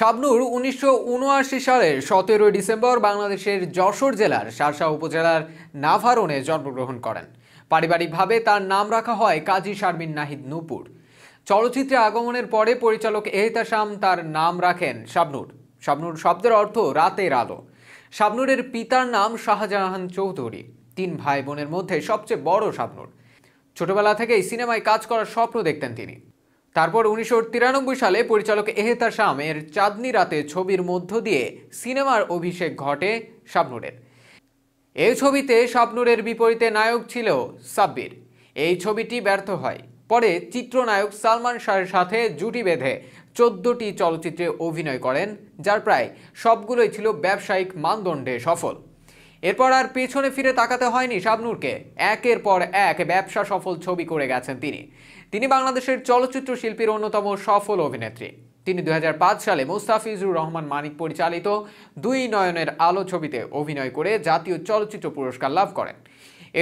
শাবনুর উনিশশো সালের সতেরোই ডিসেম্বর বাংলাদেশের যশোর জেলার শারশা উপজেলার নাভারণে জন্মগ্রহণ করেন পারিবারিকভাবে তার নাম রাখা হয় কাজী শারমিন নাহিদ নূপুর চলচ্চিত্রে আগমনের পরে পরিচালক এহতাসাম তার নাম রাখেন শাবনুর শাবনুর শব্দের অর্থ রাতের আলো শাবনুরের পিতার নাম শাহজাহান চৌধুরী তিন ভাই বোনের মধ্যে সবচেয়ে বড় শাবনুর ছোটবেলা থেকেই সিনেমায় কাজ করার স্বপ্ন দেখতেন তিনি তারপর উনিশশো সালে পরিচালক এহেতা শামের চাঁদনি রাতে ছবির মধ্য দিয়ে সিনেমার অভিষেক ঘটে শাবনুরের এই ছবিতে শাবনুরের বিপরীতে নায়ক ছিল সাব্বির এই ছবিটি ব্যর্থ হয় পরে চিত্রনায়ক সালমান শাহের সাথে জুটি বেঁধে চোদ্দটি চলচ্চিত্রে অভিনয় করেন যার প্রায় সবগুলোই ছিল ব্যবসায়িক মানদণ্ডে সফল এরপর আর পেছনে ফিরে তাকাতে হয়নি শাবনুরকে একের পর এক ব্যবসা সফল ছবি করে গেছেন তিনি তিনি বাংলাদেশের চলচ্চিত্র শিল্পীর অন্যতম সফল অভিনেত্রী তিনি দু সালে মুস্তাফিজুর রহমান মানিক পরিচালিত দুই নয়নের আলো ছবিতে অভিনয় করে জাতীয় চলচ্চিত্র পুরস্কার লাভ করেন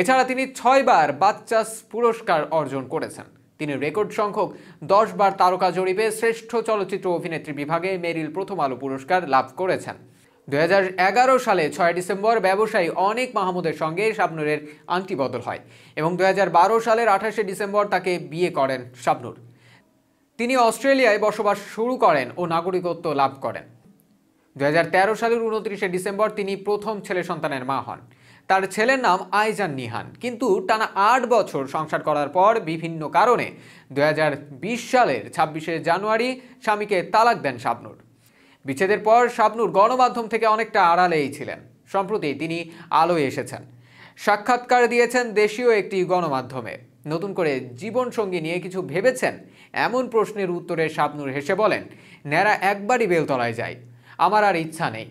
এছাড়া তিনি ছয়বার বাচ্চাস পুরস্কার অর্জন করেছেন তিনি রেকর্ড সংখ্যক দশবার তারকা জরিপে শ্রেষ্ঠ চলচ্চিত্র অভিনেত্রী বিভাগে মেরিল প্রথম আলো পুরস্কার লাভ করেছেন দু সালে ছয় ডিসেম্বর ব্যবসায়ী অনেক মাহমুদের সঙ্গে শাবনুরের আংটি বদল হয় এবং দু সালের আঠাশে ডিসেম্বর তাকে বিয়ে করেন শাবনুর তিনি অস্ট্রেলিয়ায় বসবাস শুরু করেন ও নাগরিকত্ব লাভ করেন দু সালের উনত্রিশে ডিসেম্বর তিনি প্রথম ছেলে সন্তানের মা হন তার ছেলের নাম আইজান নিহান কিন্তু টানা আট বছর সংসার করার পর বিভিন্ন কারণে দু সালের ছাব্বিশে জানুয়ারি স্বামীকে তালাক দেন শাবনুর বিচ্ছেদের পর শাবনুর গণমাধ্যম থেকে অনেকটা আড়ালেই ছিলেন সম্প্রতি তিনি আলোয় এসেছেন সাক্ষাৎকার দিয়েছেন দেশীয় একটি গণমাধ্যমে নতুন করে জীবন সঙ্গী নিয়ে কিছু ভেবেছেন এমন প্রশ্নের উত্তরে শাবনুর হেসে বলেন ন্যাড়া একবারই বেলতলায় যাই আমার আর ইচ্ছা নেই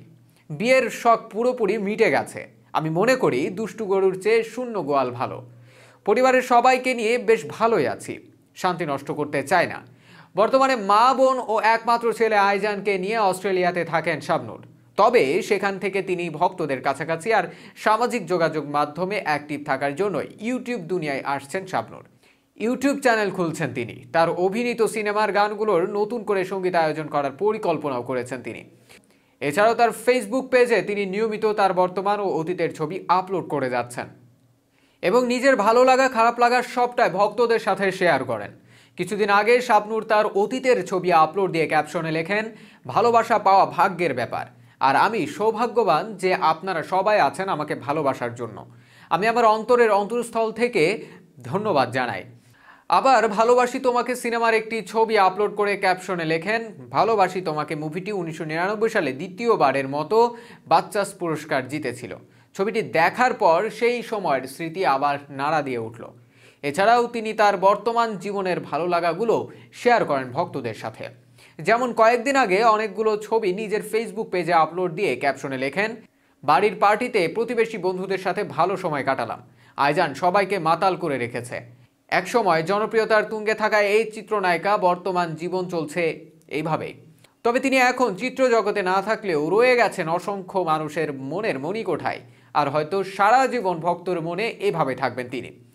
বিয়ের শখ পুরোপুরি মিটে গেছে আমি মনে করি দুষ্টু গরুর চেয়ে শূন্য গোয়াল ভালো পরিবারের সবাইকে নিয়ে বেশ ভালোই আছি শান্তি নষ্ট করতে চায় না বর্তমানে মা বোন ও একমাত্র ছেলে আইজানকে নিয়ে অস্ট্রেলিয়াতে থাকেন শাবনুর তবে সেখান থেকে তিনি ভক্তদের কাছাকাছি আর সামাজিক যোগাযোগ মাধ্যমে অ্যাক্টিভ থাকার জন্য ইউটিউব দুনিয়ায় আসছেন শাবনুর ইউটিউব চ্যানেল খুলছেন তিনি তার অভিনীত সিনেমার গানগুলোর নতুন করে সঙ্গীত আয়োজন করার পরিকল্পনাও করেছেন তিনি এছাড়াও তার ফেসবুক পেজে তিনি নিয়মিত তার বর্তমান ও অতীতের ছবি আপলোড করে যাচ্ছেন এবং নিজের ভালো লাগা খারাপ লাগা সবটাই ভক্তদের সাথে শেয়ার করেন কিছুদিন আগে শাবনুর তার অতীতের ছবি আপলোড দিয়ে ক্যাপশনে লেখেন ভালোবাসা পাওয়া ভাগ্যের ব্যাপার আর আমি সৌভাগ্যবান যে আপনারা সবাই আছেন আমাকে ভালোবাসার জন্য আমি আমার অন্তরের অন্তরস্থল থেকে ধন্যবাদ জানাই আবার ভালোবাসি তোমাকে সিনেমার একটি ছবি আপলোড করে ক্যাপশনে লেখেন ভালোবাসি তোমাকে মুভিটি উনিশশো সালে দ্বিতীয়বারের মতো বাচ্চাস পুরস্কার জিতেছিল ছবিটি দেখার পর সেই সময়ের স্মৃতি আবার নাড়া দিয়ে উঠল এছাড়াও তিনি তার বর্তমান জীবনের ভালো লাগাগুলো শেয়ার করেন ভক্তদের সাথে যেমন কয়েকদিন আগে অনেকগুলো ছবি নিজের ফেসবুক পেজে আপলোড দিয়ে ক্যাপশনে লেখেন বাড়ির পার্টিতে প্রতিবেশী বন্ধুদের সাথে ভালো সময় কাটালাম আয়জান সবাইকে মাতাল করে রেখেছে একসময় জনপ্রিয়তার তুঙ্গে থাকা এই চিত্রনায়িকা বর্তমান জীবন চলছে এইভাবেই তবে তিনি এখন চিত্র জগতে না থাকলেও রয়ে গেছেন অসংখ্য মানুষের মনের মণিকোঠায় আর হয়তো সারা জীবন ভক্তর মনে এভাবে থাকবেন তিনি